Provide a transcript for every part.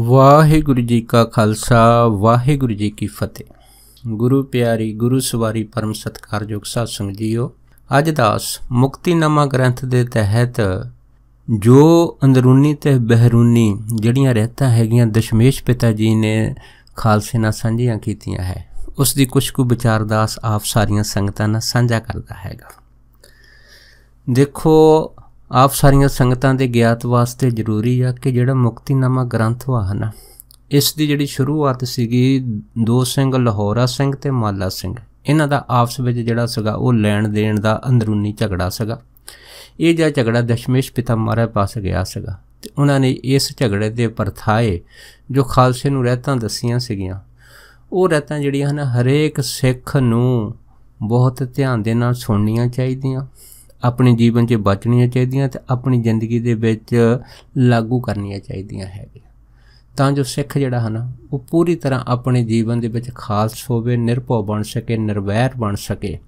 ਵਾਹਿਗੁਰੂ ਜੀ ਕਾ ਖਾਲਸਾ ਵਾਹਿਗੁਰੂ ਜੀ ਕੀ ਫਤਿਹ ਗੁਰੂ ਪਿਆਰੀ ਗੁਰੂ ਸਵਾਰੀ ਪਰਮ ਸਤਕਾਰਯੋਗ ਸਾਧ ਸੰਗਤ ਜੀਓ ਅੱਜ ਦਾਸ ਮੁਕਤੀ ਨਾਮਾ ਗ੍ਰੰਥ ਦੇ ਤਹਿਤ ਜੋ ਅੰਦਰੂਨੀ ਤੇ ਬਹਿਰੂਨੀ ਜਿਹੜੀਆਂ ਰਹਿਤਾ ਹੈਗੀਆਂ ਦਸ਼ਮੇਸ਼ ਪਿਤਾ ਜੀ ਨੇ ਖਾਲਸੇ ਨਾਲ ਸਾਂਝੀਆਂ ਕੀਤੀਆਂ ਹੈ ਉਸ ਦੀ ਕੁਝ ਕੁ ਵਿਚਾਰ ਦਾਸ ਆਪ ਸਾਰੀਆਂ ਸੰਗਤਾਂ ਨਾਲ ਸਾਂਝਾ ਕਰਦਾ ਹੈਗਾ ਦੇਖੋ ਆਪ ਸਾਰੀਆਂ ਸੰਗਤਾਂ ਦੇ ਗਿਆਤ ਵਾਸਤੇ ਜ਼ਰੂਰੀ ਆ ਕਿ ਜਿਹੜਾ ਮੁਕਤੀਨਾਮਾ ਗ੍ਰੰਥ ਵਾ ਹਨ ਇਸ ਦੀ ਜਿਹੜੀ ਸ਼ੁਰੂਆਤ ਸੀਗੀ ਦੋ ਸਿੰਘ ਲਾਹੌਰਾ ਸਿੰਘ ਤੇ ਮਾਲਾ ਸਿੰਘ ਇਹਨਾਂ ਦਾ ਆਪਸ ਵਿੱਚ ਜਿਹੜਾ ਸੀਗਾ ਉਹ ਲੈਣ ਦੇਣ ਦਾ ਅੰਦਰੂਨੀ ਝਗੜਾ ਸੀਗਾ ਇਹ ਜਿਹੜਾ ਝਗੜਾ ਦਸ਼ਮੇਸ਼ ਪਿਤਾ ਮਾਰੇ ਪਾਸ ਗਿਆ ਸੀਗਾ ਤੇ ਉਹਨਾਂ ਨੇ ਇਸ ਝਗੜੇ ਦੇ ਪਰਥਾਏ ਜੋ ਖਾਲਸੇ ਨੂੰ ਰਹਿਤਾਂ ਦਸੀਆਂ ਸੀਗੀਆਂ ਉਹ ਰਹਿਤਾਂ ਜਿਹੜੀਆਂ ਹਨ ਹਰੇਕ ਸਿੱਖ ਨੂੰ ਬਹੁਤ ਧਿਆਨ ਦੇ ਨਾਲ ਸੁਣਨੀਆਂ ਚਾਹੀਦੀਆਂ ਆਪਣੇ ਜੀਵਨ 'ਚ ਬਚਣੀਆਂ ਚਾਹੀਦੀਆਂ ਤੇ ਆਪਣੀ ਜ਼ਿੰਦਗੀ ਦੇ ਵਿੱਚ ਲਾਗੂ ਕਰਨੀਆਂ ਚਾਹੀਦੀਆਂ ਹੈਗੀਆਂ ਤਾਂ ਜੋ ਸਿੱਖ ਜਿਹੜਾ ਹਨ ਉਹ ਪੂਰੀ ਤਰ੍ਹਾਂ ਆਪਣੇ ਜੀਵਨ ਦੇ ਵਿੱਚ ਖਾਲਸ ਹੋਵੇ ਨਿਰਭਉ ਬਣ ਸਕੇ ਨਿਰਵੈਰ ਬਣ ਸਕੇ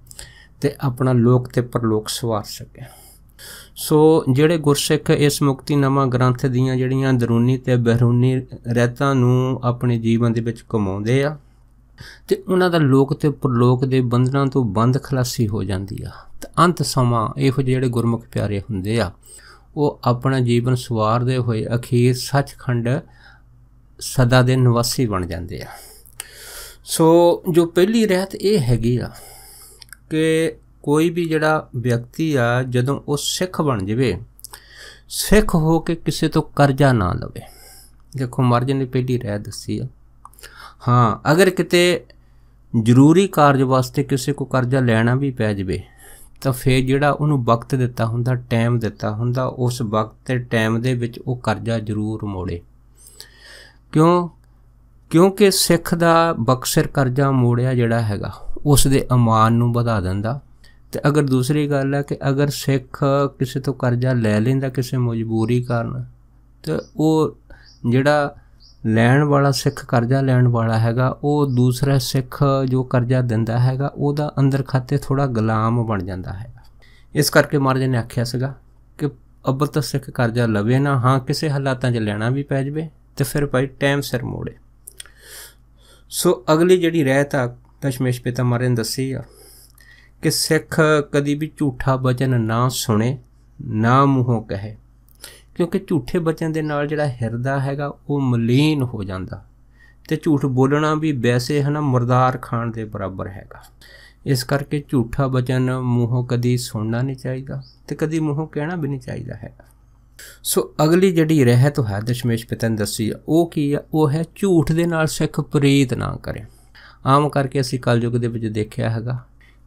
ਤੇ ਆਪਣਾ ਲੋਕ ਤੇ ਪਰਲੋਕ ਸਵਾਰ ਸਕੇ ਸੋ ਜਿਹੜੇ ਗੁਰਸਿੱਖ ਇਸ ਮੁਕਤੀ ਨਾਮਾ ਗ੍ਰੰਥ ਦੀਆਂ ਜਿਹੜੀਆਂ ਅੰਦਰੂਨੀ ਤੇ ਬਹਿਰੂਨੀ ਰਹਿਤਾਂ ਨੂੰ ਆਪਣੇ ਜੀਵਨ ਦੇ ਵਿੱਚ ਕਮਾਉਂਦੇ ਆ ਤੇ ਉਹਨਾਂ ਦਾ ਲੋਕ ਤੇ ਪਰਲੋਕ ਦੇ ਬੰਧਨਾਂ ਤੋਂ ਬੰਦ ਖਲਾਸੀ ਹੋ ਜਾਂਦੀ ਆ ਤੇ ਅੰਤ ਸਮਾਂ ਇਹੋ ਜਿਹੜੇ ਗੁਰਮੁਖ ਪਿਆਰੇ ਹੁੰਦੇ ਆ ਉਹ ਆਪਣਾ ਜੀਵਨ ਸਵਾਰਦੇ ਹੋਏ ਅਖੀਰ ਸੱਚਖੰਡ ਸਦਾ ਦੇ ਨਿਵਾਸੀ ਬਣ ਜਾਂਦੇ ਆ ਸੋ ਜੋ ਪਹਿਲੀ ਰਹਿਤ ਇਹ ਹੈਗੀ ਆ ਕਿ ਕੋਈ ਵੀ ਜਿਹੜਾ ਵਿਅਕਤੀ ਆ ਜਦੋਂ ਉਹ ਸਿੱਖ ਬਣ ਜਵੇ ਸਿੱਖ ਹੋ ਕੇ ਕਿਸੇ ਤੋਂ ਕਰਜ਼ਾ ਨਾ ਲਵੇ ਦੇਖੋ ਮਰਜ ਨੇ ਪਹਿਲੀ ਰਹਿਤ ਦੱਸੀ ਆ ਹਾਂ ਅਗਰ ਕਿਤੇ ਜ਼ਰੂਰੀ ਕਾਰਜ ਵਾਸਤੇ ਕਿਸੇ ਕੋ ਕਰਜ਼ਾ ਲੈਣਾ ਵੀ ਪੈ ਜਵੇ ਤਾਂ ਫੇਰ ਜਿਹੜਾ ਉਹਨੂੰ ਵਕਤ ਦਿੱਤਾ ਹੁੰਦਾ ਟਾਈਮ ਦਿੱਤਾ ਹੁੰਦਾ ਉਸ ਵਕਤ ਤੇ ਟਾਈਮ ਦੇ ਵਿੱਚ ਉਹ ਕਰਜ਼ਾ ਜ਼ਰੂਰ ਮੋੜੇ ਕਿਉਂ ਕਿਉਂਕਿ ਸਿੱਖ ਦਾ ਬਕਸਰ ਕਰਜ਼ਾ ਮੋੜਿਆ ਜਿਹੜਾ ਹੈਗਾ ਉਸ ਦੇ ਅਮਾਨ ਨੂੰ ਵਧਾ ਦਿੰਦਾ ਤੇ ਅਗਰ ਦੂਸਰੀ ਗੱਲ ਹੈ ਕਿ ਅਗਰ ਸਿੱਖ ਕਿਸੇ ਤੋਂ ਕਰਜ਼ਾ ਲੈ ਲੈਂਦਾ ਕਿਸੇ ਮਜਬੂਰੀ ਕਾਰਨ ਤੇ ਉਹ ਜਿਹੜਾ ਲੈਣ ਵਾਲਾ ਸਿੱਖ ਕਰਜ਼ਾ ਲੈਣ ਵਾਲਾ ਹੈਗਾ ਉਹ ਦੂਸਰਾ ਸਿੱਖ ਜੋ ਕਰਜ਼ਾ ਦਿੰਦਾ ਹੈਗਾ ਉਹਦਾ ਅੰਦਰ ਖਾਤੇ ਥੋੜਾ ਗੁਲਾਮ ਬਣ ਜਾਂਦਾ ਹੈ ਇਸ ਕਰਕੇ ਮਹਾਰਾਜ ਨੇ ਆਖਿਆ ਸੀਗਾ ਕਿ ਅਬਲ ਤਾਂ ਸਿੱਖ ਕਰਜ਼ਾ ਲਵੇ ਨਾ ਹਾਂ ਕਿਸੇ ਹਾਲਾਤਾਂ 'ਚ ਲੈਣਾ ਵੀ ਪੈ ਜਵੇ ਤੇ ਫਿਰ ਭਾਈ ਟਾਈਮ ਸਿਰ ਮੋੜੇ ਸੋ ਅਗਲੀ ਜਿਹੜੀ ਰਹਿਤ ਆ ਦਸ਼ਮੇਸ਼ ਪਿਤਾ ਮਹਾਰਾਜ ਨੇ ਦੱਸੀ ਆ ਕਿ ਸਿੱਖ ਕਦੀ ਵੀ ਝੂਠਾ ਬਚਨ ਨਾ ਸੁਣੇ ਨਾ ਮੂੰਹੋਂ ਕਹੇ ਕਿਉਂਕਿ ਝੂਠੇ ਬਚਨ ਦੇ ਨਾਲ ਜਿਹੜਾ ਹਿਰਦਾ ਹੈਗਾ ਉਹ ਮਲੀਨ ਹੋ ਜਾਂਦਾ ਤੇ ਝੂਠ ਬੋਲਣਾ ਵੀ ਵੈਸੇ ਹਨਾ ਮਰਦਾਰ ਖਾਣ ਦੇ ਬਰਾਬਰ ਹੈਗਾ ਇਸ ਕਰਕੇ ਝੂਠਾ ਬਚਨ ਮੂੰਹੋਂ ਕਦੀ ਸੁਣਨਾ ਨਹੀਂ ਚਾਹੀਦਾ ਤੇ ਕਦੀ ਮੂੰਹੋਂ ਕਹਿਣਾ ਵੀ ਨਹੀਂ ਚਾਹੀਦਾ ਹੈ ਸੋ ਅਗਲੀ ਜਿਹੜੀ ਰਹਿਤ ਹੈ ਦਸ਼ਮੇਸ਼ ਪਤਨ ਦਸੀ ਦੱਸੀ ਉਹ ਕੀ ਹੈ ਉਹ ਹੈ ਝੂਠ ਦੇ ਨਾਲ ਸਿੱਖ ਪ੍ਰੀਤ ਨਾ ਕਰੇ ਆਮ ਕਰਕੇ ਅਸੀਂ ਕਲਯੁਗ ਦੇ ਵਿੱਚ ਦੇਖਿਆ ਹੈਗਾ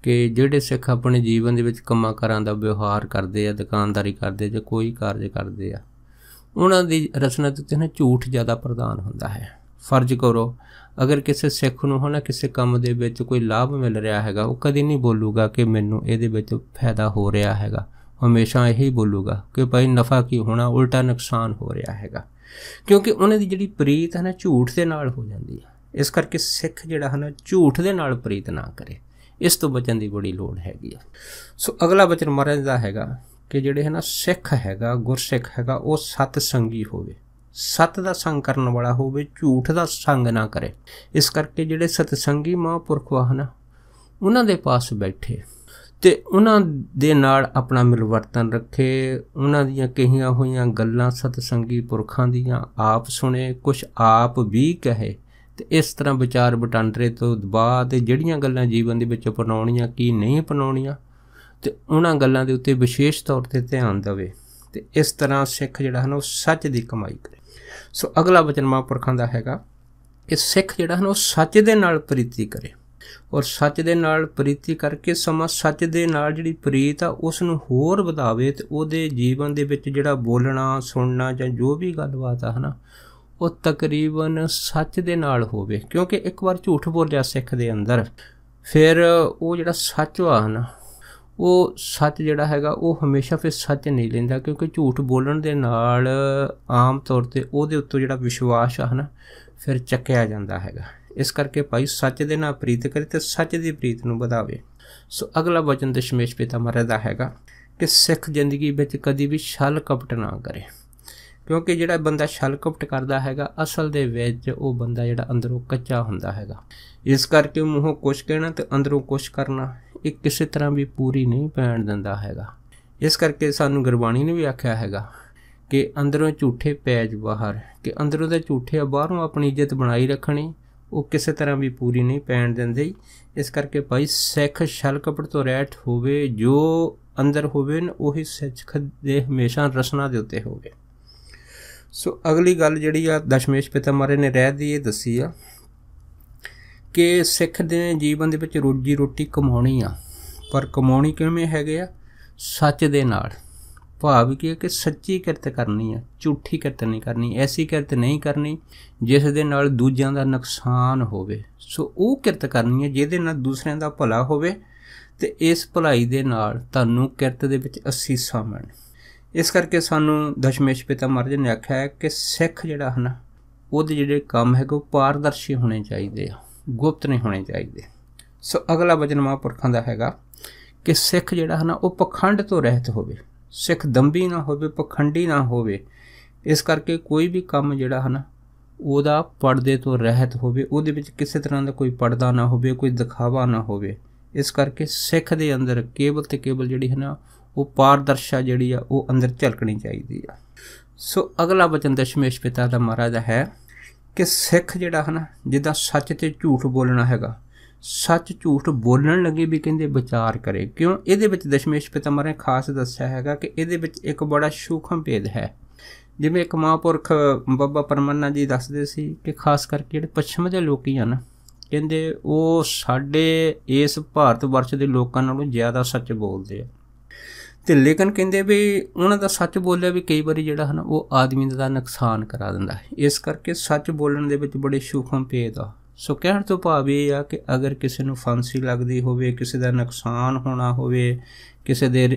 ਕਿ ਜਿਹੜੇ ਸਿੱਖ ਆਪਣੇ ਜੀਵਨ ਦੇ ਵਿੱਚ ਕੰਮਾਂ ਕਰਾਂ ਦਾ ਵਿਵਹਾਰ ਕਰਦੇ ਆ ਦੁਕਾਨਦਾਰੀ ਕਰਦੇ ਜਾਂ ਕੋਈ ਕਾਰਜ ਕਰਦੇ ਆ ਉਹਨਾਂ ਦੀ ਰਸਨਾ ਤੇ ਨਾ ਝੂਠ ਜ਼ਿਆਦਾ ਪ੍ਰਦਾਨ ਹੁੰਦਾ ਹੈ ਫਰਜ਼ ਕਰੋ ਅਗਰ ਕਿਸੇ ਸਿੱਖ ਨੂੰ ਹੋਣਾ ਕਿਸੇ ਕੰਮ ਦੇ ਵਿੱਚ ਕੋਈ ਲਾਭ ਮਿਲ ਰਿਹਾ ਹੈਗਾ ਉਹ ਕਦੀ ਨਹੀਂ ਬੋਲੂਗਾ ਕਿ ਮੈਨੂੰ ਇਹਦੇ ਵਿੱਚ ਫਾਇਦਾ ਹੋ ਰਿਹਾ ਹੈਗਾ ਹਮੇਸ਼ਾ ਇਹੀ ਬੋਲੂਗਾ ਕਿ ਭਾਈ ਨਫਾ ਕੀ ਹੋਣਾ ਉਲਟਾ ਨੁਕਸਾਨ ਹੋ ਰਿਹਾ ਹੈਗਾ ਕਿਉਂਕਿ ਉਹਨਾਂ ਦੀ ਜਿਹੜੀ ਪ੍ਰੀਤ ਹੈ ਨਾ ਝੂਠ ਦੇ ਨਾਲ ਹੋ ਜਾਂਦੀ ਹੈ ਇਸ ਕਰਕੇ ਸਿੱਖ ਜਿਹੜਾ ਹੈ ਨਾ ਝੂਠ ਦੇ ਨਾਲ ਪ੍ਰੀਤ ਨਾ ਕਰੇ ਇਸ ਤੋਂ ਬਚਣ ਦੀ ਬੜੀ ਲੋੜ ਹੈਗੀ ਆ ਸੋ ਅਗਲਾ ਬਚਨ ਮਹਾਰਾਜ ਦਾ ਹੈਗਾ ਕਿ ਜਿਹੜੇ ਹੈ ਨਾ ਸਿੱਖ ਹੈਗਾ ਗੁਰਸਿੱਖ ਹੈਗਾ ਉਹ ਸਤ ਸੰਗੀ ਹੋਵੇ ਸਤ ਦਾ ਸੰਗ ਕਰਨ ਵਾਲਾ ਹੋਵੇ ਝੂਠ ਦਾ ਸੰਗ ਨਾ ਕਰੇ ਇਸ ਕਰਕੇ ਜਿਹੜੇ ਸਤਸੰਗੀ ਮਹਾਂਪੁਰਖ ਵਾਹਨ ਉਹਨਾਂ ਦੇ ਪਾਸ ਬੈਠੇ ਤੇ ਉਹਨਾਂ ਦੇ ਨਾਲ ਆਪਣਾ ਮਿਲਵਰਤਨ ਰੱਖੇ ਉਹਨਾਂ ਦੀਆਂ ਕਹੀਆਂ ਹੋਈਆਂ ਗੱਲਾਂ ਸਤਸੰਗੀ ਪੁਰਖਾਂ ਦੀਆਂ ਆਪ ਸੁਣੇ ਕੁਝ ਆਪ ਵੀ ਕਹੇ ਤੇ ਇਸ ਤਰ੍ਹਾਂ ਵਿਚਾਰ ਵਟਾਂਦਰੇ ਤੋਂ ਬਾਅਦ ਜਿਹੜੀਆਂ ਗੱਲਾਂ ਜੀਵਨ ਦੇ ਵਿੱਚ ਅਪਣਾਉਣੀਆਂ ਕੀ ਨਹੀਂ ਅਪਣਾਉਣੀਆਂ ਤੇ ਉਹਨਾਂ ਗੱਲਾਂ ਦੇ ਉੱਤੇ ਵਿਸ਼ੇਸ਼ ਤੌਰ ਤੇ ਧਿਆਨ ਦੇਵੇ ਤੇ ਇਸ ਤਰ੍ਹਾਂ ਸਿੱਖ ਜਿਹੜਾ ਹਨ ਉਹ ਸੱਚ ਦੀ ਕਮਾਈ ਕਰੇ ਸੋ ਅਗਲਾ ਵਚਨ ਮਹਾਂਪੁਰਖਾਂ ਦਾ ਹੈਗਾ ਕਿ ਸਿੱਖ ਜਿਹੜਾ ਹਨ ਉਹ ਸੱਚ ਦੇ ਨਾਲ ਪ੍ਰੀਤੀ ਕਰੇ ਔਰ ਸੱਚ ਦੇ ਨਾਲ ਪ੍ਰੀਤੀ ਕਰਕੇ ਸਮਾਂ ਸੱਚ ਦੇ ਨਾਲ ਜਿਹੜੀ ਪ੍ਰੀਤ ਆ ਉਸ ਨੂੰ ਹੋਰ ਵਧਾਵੇ ਤੇ ਉਹਦੇ ਜੀਵਨ ਦੇ ਵਿੱਚ ਜਿਹੜਾ ਬੋਲਣਾ ਸੁਣਨਾ ਜਾਂ ਜੋ ਵੀ ਗੱਲਬਾਤ ਆ ਹਨਾ ਉਹ ਤਕਰੀਬਨ ਸੱਚ ਦੇ ਨਾਲ ਹੋਵੇ ਕਿਉਂਕਿ ਇੱਕ ਵਾਰ ਝੂਠ ਬੋਲਿਆ ਸਿੱਖ ਦੇ ਅੰਦਰ ਫਿਰ ਉਹ ਜਿਹੜਾ ਸੱਚ ਆ ਨਾ ਉਹ ਸੱਚ ਜਿਹੜਾ ਹੈਗਾ ਉਹ ਹਮੇਸ਼ਾ ਫਿਰ ਸੱਚ ਨਹੀਂ ਲੈਂਦਾ ਕਿਉਂਕਿ ਝੂਠ ਬੋਲਣ ਦੇ ਨਾਲ ਆਮ ਤੌਰ ਤੇ ਉਹਦੇ ਉੱਤੇ ਜਿਹੜਾ ਵਿਸ਼ਵਾਸ ਆ ਨਾ ਫਿਰ ਚੱਕਿਆ ਜਾਂਦਾ ਹੈਗਾ ਇਸ ਕਰਕੇ ਭਾਈ ਸੱਚ ਦੇ ਨਾਲ ਪ੍ਰੀਤ ਕਰੇ ਤੇ ਸੱਚ ਦੀ ਪ੍ਰੀਤ ਨੂੰ ਵਧਾਵੇ ਸੋ ਅਗਲਾ ਵਚਨ ਦਸ਼ਮੇਸ਼ ਪਿਤਾ ਮਰਦਾ ਹੈਗਾ ਕਿ ਸਿੱਖ ਜ਼ਿੰਦਗੀ ਵਿੱਚ ਕਦੀ ਵੀ ਛਲ ਕਪਟ ਨਾ ਕਰੇ ਕਿਉਂਕਿ ਜਿਹੜਾ ਬੰਦਾ ਛਲਕਪਟ ਕਰਦਾ ਹੈਗਾ ਅਸਲ ਦੇ ਵਿੱਚ ਉਹ ਬੰਦਾ ਜਿਹੜਾ ਅੰਦਰੋਂ ਕੱਚਾ ਹੁੰਦਾ ਹੈਗਾ ਇਸ ਕਰਕੇ ਮੂੰਹੋਂ ਕੁਝ ਕਹਿਣਾ ਤੇ ਅੰਦਰੋਂ ਕੁਝ ਕਰਨਾ ਇਹ ਕਿਸੇ ਤਰ੍ਹਾਂ ਵੀ ਪੂਰੀ ਨਹੀਂ ਪੈਣ ਦਿੰਦਾ ਹੈਗਾ ਇਸ ਕਰਕੇ ਸਾਨੂੰ ਗੁਰਬਾਣੀ ਨੇ ਵੀ ਆਖਿਆ ਹੈਗਾ ਕਿ ਅੰਦਰੋਂ ਝੂਠੇ ਪੈਜ ਬਾਹਰ ਕਿ ਅੰਦਰੋਂ ਦੇ ਝੂਠੇ ਬਾਹਰੋਂ ਆਪਣੀ ਇੱਜ਼ਤ ਬਣਾਈ ਰੱਖਣੀ ਉਹ ਕਿਸੇ ਤਰ੍ਹਾਂ ਵੀ ਪੂਰੀ ਨਹੀਂ ਪੈਣ ਦਿੰਦੇ ਇਸ ਕਰਕੇ ਭਾਈ ਸਿੱਖ ਛਲਕਪਟ ਤੋਂ ਰਹਿਤ ਹੋਵੇ ਜੋ ਅੰਦਰ ਹੋਵੇ ਉਹ ਉਹੀ ਸਿੱਖ ਦੇ ਹਮੇਸ਼ਾ ਰਸਨਾ ਦੇ ਉੱਤੇ ਹੋਵੇ ਸੋ ਅਗਲੀ ਗੱਲ ਜਿਹੜੀ ਆ ਦਸ਼ਮੇਸ਼ ਪਿਤਾ ਮਾਰੇ ਨੇ ਰਹਿ ਦੀ ਇਹ ਦੱਸੀ ਆ ਕਿ ਸਿੱਖ ਦੇ ਜੀਵਨ ਦੇ ਵਿੱਚ ਰੋਜੀ ਰੋਟੀ ਕਮਾਉਣੀ ਆ ਪਰ ਕਮਾਉਣੀ ਕਿਵੇਂ ਹੈਗੇ ਆ ਸੱਚ ਦੇ ਨਾਲ ਭਾਵ ਕੀ ਹੈ ਕਿ ਸੱਚੀ ਕਿਰਤ ਕਰਨੀ ਆ ਝੂਠੀ ਕਿਰਤ ਨਹੀਂ ਕਰਨੀ ਐਸੀ ਕਿਰਤ ਨਹੀਂ ਕਰਨੀ ਜਿਸ ਦੇ ਨਾਲ ਦੂਜਿਆਂ ਦਾ ਨੁਕਸਾਨ ਹੋਵੇ ਸੋ ਉਹ ਕਿਰਤ ਕਰਨੀ ਹੈ ਜਿਹਦੇ ਨਾਲ ਦੂਸਰਿਆਂ ਦਾ ਭਲਾ ਹੋਵੇ ਤੇ ਇਸ ਭਲਾਈ ਦੇ ਨਾਲ ਤੁਹਾਨੂੰ ਕਿਰਤ ਦੇ ਵਿੱਚ ਅਸੀਸਾਂ ਮਿਲਣ ਇਸ ਕਰਕੇ ਸਾਨੂੰ ਦਸ਼ਮੇਸ਼ ਪਿਤਾ ਮਰਜ ਨੇ ਆਖਿਆ ਕਿ ਸਿੱਖ ਜਿਹੜਾ ਹਨ ਉਹਦੇ ਜਿਹੜੇ ਕੰਮ ਹੈ ਉਹ ਪਾਰਦਰਸ਼ੀ ਹੋਣੇ ਚਾਹੀਦੇ ਆ ਗੁਪਤ ਨਹੀਂ ਹੋਣੇ ਚਾਹੀਦੇ ਸੋ ਅਗਲਾ ਵਚਨ ਮਹਾਂਪੁਰਖਾਂ ਦਾ ਹੈਗਾ ਕਿ ਸਿੱਖ ਜਿਹੜਾ ਹਨ ਉਹ ਪਖੰਡ ਤੋਂ ਰਹਿਤ ਹੋਵੇ ਸਿੱਖ ਦੰਬੀ ਨਾ ਹੋਵੇ ਪਖੰਡੀ ਨਾ ਹੋਵੇ ਇਸ ਕਰਕੇ ਕੋਈ ਵੀ ਕੰਮ ਜਿਹੜਾ ਹਨ ਉਹਦਾ ਪਰਦੇ ਤੋਂ ਰਹਿਤ ਹੋਵੇ ਉਹਦੇ ਵਿੱਚ ਕਿਸੇ ਤਰ੍ਹਾਂ ਦਾ ਕੋਈ ਪਰਦਾ ਨਾ ਹੋਵੇ ਕੋਈ ਦਿਖਾਵਾ ਨਾ ਹੋਵੇ ਇਸ ਕਰਕੇ ਸਿੱਖ ਦੇ ਅੰਦਰ ਕੇਵਲ ਤੇ ਕੇਵਲ ਜਿਹੜੀ ਹੈ ਨਾ ਉਹ ਪਾਰਦਰਸ਼ਾ ਜਿਹੜੀ ਆ ਉਹ ਅੰਦਰ ਝਲਕਣੀ ਚਾਹੀਦੀ ਆ ਸੋ ਅਗਲਾ ਬਚਨ ਦਸ਼ਮੇਸ਼ ਪਿਤਾ ਦਾ ਮਹਾਰਾਜ ਦਾ ਹੈ ਕਿ ਸਿੱਖ ਜਿਹੜਾ ਹਨ ਜਿਹਦਾ ਸੱਚ ਤੇ ਝੂਠ ਬੋਲਣਾ ਹੈਗਾ ਸੱਚ ਝੂਠ ਬੋਲਣ ਲੱਗੇ ਵੀ ਕਹਿੰਦੇ ਵਿਚਾਰ ਕਰੇ ਕਿਉਂ ਇਹਦੇ ਵਿੱਚ ਦਸ਼ਮੇਸ਼ ਪਿਤਾ ਮਹਾਰਾਜ ਖਾਸ ਦੱਸਿਆ ਹੈਗਾ ਕਿ ਇਹਦੇ ਵਿੱਚ ਇੱਕ ਬੜਾ ਸੂਖਮ ਭੇਦ ਹੈ ਜਿਵੇਂ ਇੱਕ ਮਹਾਪੁਰਖ ਬਾਬਾ ਪਰਮੰਨਾ ਜੀ ਦੱਸਦੇ ਸੀ ਕਿ ਖਾਸ ਕਰਕੇ ਜਿਹੜੇ ਪੱਛਮ ਦੇ ਲੋਕੀ ਹਨ ਕਹਿੰਦੇ ਉਹ ਸਾਡੇ ਇਸ ਭਾਰਤ ਵਰਸ਼ ਦੇ ਲੋਕਾਂ ਨਾਲੋਂ ਜ਼ਿਆਦਾ ਸੱਚ ਬੋਲਦੇ ਆ ਤੇ ਲੇਕਿਨ ਕਹਿੰਦੇ ਵੀ ਉਹਨਾਂ ਦਾ ਸੱਚ ਬੋਲਿਆ ਵੀ ਕਈ ਵਾਰੀ ਜਿਹੜਾ ਹਨ ਉਹ ਆਦਮੀ ਦਾ ਨੁਕਸਾਨ ਕਰਾ ਦਿੰਦਾ ਹੈ ਇਸ ਕਰਕੇ ਸੱਚ ਬੋਲਣ ਦੇ ਵਿੱਚ ਬੜੇ ਸੂਖਮ ਪੇਦ ਆ ਸੋ ਕਹਿਣ ਤੋਂ ਭਾਵ ਇਹ ਆ ਕਿ ਅਗਰ ਕਿਸੇ ਨੂੰ ਫਾਂਸੀ ਲੱਗਦੀ ਹੋਵੇ ਕਿਸੇ ਦਾ ਨੁਕਸਾਨ ਹੋਣਾ ਹੋਵੇ ਕਿਸੇ ਦੇ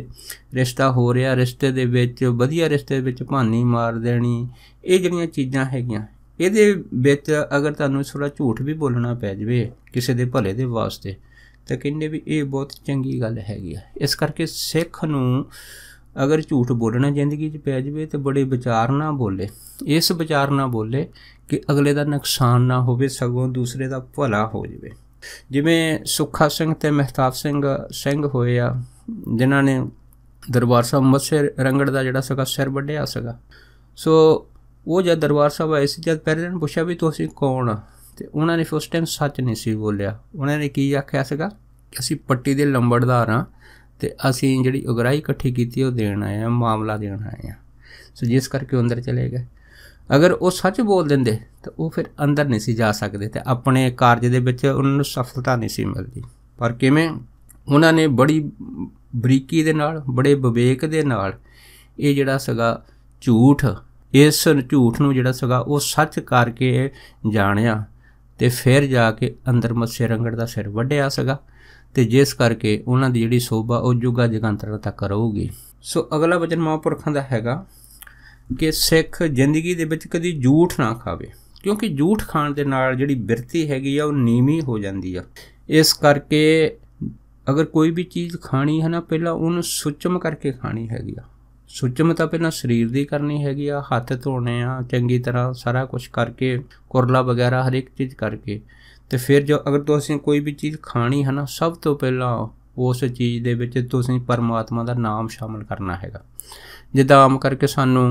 ਰਿਸ਼ਤਾ ਹੋ ਰਿਹਾ ਰਿਸ਼ਤੇ ਦੇ ਵਿੱਚ ਵਧੀਆ ਰਿਸ਼ਤੇ ਵਿੱਚ ਭਾਨੀ ਮਾਰ ਦੇਣੀ ਇਹ ਜਿਹੜੀਆਂ ਚੀਜ਼ਾਂ ਹੈਗੀਆਂ ਇਹਦੇ ਵਿੱਚ ਅਗਰ ਤੁਹਾਨੂੰ ਥੋੜਾ ਝੂਠ ਵੀ ਬੋਲਣਾ ਪੈ ਜਵੇ ਕਿਸੇ ਦੇ ਭਲੇ ਦੇ ਵਾਸਤੇ ਤੇ ਕਹਿੰਦੇ ਵੀ ਇਹ ਬਹੁਤ ਚੰਗੀ ਗੱਲ ਹੈਗੀ ਆ ਇਸ ਕਰਕੇ ਸਿੱਖ ਨੂੰ ਅਗਰ ਝੂਠ ਬੋਲਣਾ ਜ਼ਿੰਦਗੀ 'ਚ ਪੈ ਜਵੇ ਤੇ ਬੜੇ ਵਿਚਾਰ ਨਾ ਬੋਲੇ ਇਸ ਵਿਚਾਰ ਨਾ ਬੋਲੇ ਕਿ ਅਗਲੇ ਦਾ ਨੁਕਸਾਨ ਨਾ ਹੋਵੇ ਸਗੋਂ ਦੂਸਰੇ ਦਾ ਭਲਾ ਹੋ ਜਵੇ ਜਿਵੇਂ ਸੁਖਾ ਸਿੰਘ ਤੇ ਮਹਿਤਾਬ ਸਿੰਘ ਸਿੰਘ ਹੋਏ ਆ ਜਿਨ੍ਹਾਂ ਨੇ ਦਰਬਾਰ ਸਾਹਿਬ ਮੱਸੇ ਰੰਗੜ ਦਾ ਜਿਹੜਾ ਸਗਾ ਸਿਰ ਵੱਡਿਆ ਸਗਾ ਸੋ ਉਹ ਜਦ ਦਰਬਾਰ ਸਾਹਿਬ ਆਏ ਸੀ ਜਦ ਪਹਿਲੇ ਦਿਨ ਪੁੱਛਿਆ ਵੀ ਤੁਸੀਂ ਕੌਣ ਆ ਤੇ ਉਹਨਾਂ ਨੇ ਉਸ ਟਾਈਮ ਸੱਚ ਨਹੀਂ ਸੀ ਬੋਲਿਆ ਉਹਨਾਂ ਨੇ ਕੀ ਆਖਿਆ ਸੀਗਾ ਕਿ ਅਸੀਂ ਪੱਟੀ ਦੇ ਲੰਬੜਦਾਰ ਆ ਤੇ ਅਸੀਂ ਜਿਹੜੀ ਉਗਰਾਈ ਇਕੱਠੀ ਕੀਤੀ ਉਹ ਦੇਣ ਆਏ ਆ ਮਾਮਲਾ ਦੇਣ ਆਏ ਆ ਸੋ ਜਿਸ ਕਰਕੇ ਅੰਦਰ ਚਲੇ ਗਏ ਅਗਰ ਉਹ ਸੱਚ ਬੋਲ ਦਿੰਦੇ ਤਾਂ ਉਹ ਫਿਰ ਅੰਦਰ ਨਹੀਂ ਸੀ ਜਾ ਸਕਦੇ ਤੇ ਆਪਣੇ ਕਾਰਜ ਦੇ ਵਿੱਚ ਉਹਨਾਂ ਨੂੰ ਸਫਲਤਾ ਨਹੀਂ ਸੀ ਮਿਲਦੀ ਪਰ ਕਿਵੇਂ ਉਹਨਾਂ ਨੇ ਬੜੀ ਬਰੀਕੀ ਦੇ ਨਾਲ ਬੜੇ ਵਿਵੇਕ ਦੇ ਨਾਲ ਇਹ ਜਿਹੜਾ ਸਗਾ ਝੂਠ ਇਸ ਝੂਠ ਨੂੰ ਜਿਹੜਾ ਸਗਾ ਉਹ ਸੱਚ ਕਰਕੇ ਜਾਣਿਆ ਤੇ ਫਿਰ ਜਾ ਕੇ ਅੰਦਰ ਮੱਸੇ ਰੰਗੜ ਦਾ ਸਿਰ ਵੱਢਿਆ ਸਗਾ ਤੇ ਜਿਸ ਕਰਕੇ ਉਹਨਾਂ ਦੀ ਜਿਹੜੀ ਸੋਭਾ ਉਹ ਜੁਗਾ ਜਗੰਤਰ ਤੱਕ ਰਹੂਗੀ ਸੋ ਅਗਲਾ ਵਚਨ ਮਹਾਂਪੁਰਖਾਂ ਦਾ ਹੈਗਾ ਕਿ ਸਿੱਖ ਜ਼ਿੰਦਗੀ ਦੇ ਵਿੱਚ ਕਦੀ ਝੂਠ ਨਾ ਖਾਵੇ ਕਿਉਂਕਿ ਝੂਠ ਖਾਣ ਦੇ ਨਾਲ ਜਿਹੜੀ ਬਿਰਤੀ ਹੈਗੀ ਆ ਉਹ ਨੀਵੀਂ ਹੋ ਜਾਂਦੀ ਆ ਇਸ ਕਰਕੇ ਅਗਰ ਕੋਈ ਵੀ ਚੀਜ਼ ਖਾਣੀ ਹੈ ਨਾ ਪਹਿਲਾਂ ਉਹਨੂੰ ਸੁਚਮ ਕਰਕੇ ਖਾਣੀ ਹੈਗੀ ਆ ਸੁਚਮਤਾ ਪਹਿਲਾਂ ਸਰੀਰ ਦੀ ਕਰਨੀ ਹੈਗੀ ਆ ਹੱਥ ਧੋਣੇ ਆ ਚੰਗੀ ਤਰ੍ਹਾਂ ਸਾਰਾ ਕੁਝ ਕਰਕੇ ਕੁਰਲਾ ਵਗੈਰਾ ਹਰ ਇੱਕ ਚੀਜ਼ ਕਰਕੇ ਤੇ ਫਿਰ ਜੋ ਅਗਰ ਤੁਸੀਂ ਕੋਈ ਵੀ ਚੀਜ਼ ਖਾਣੀ ਹੈ ਨਾ ਸਭ ਤੋਂ ਪਹਿਲਾਂ ਉਸ ਚੀਜ਼ ਦੇ ਵਿੱਚ ਤੁਸੀਂ ਪਰਮਾਤਮਾ ਦਾ ਨਾਮ ਸ਼ਾਮਲ ਕਰਨਾ ਹੈਗਾ ਜਿੱਦਾਂ ਆਮ ਕਰਕੇ ਸਾਨੂੰ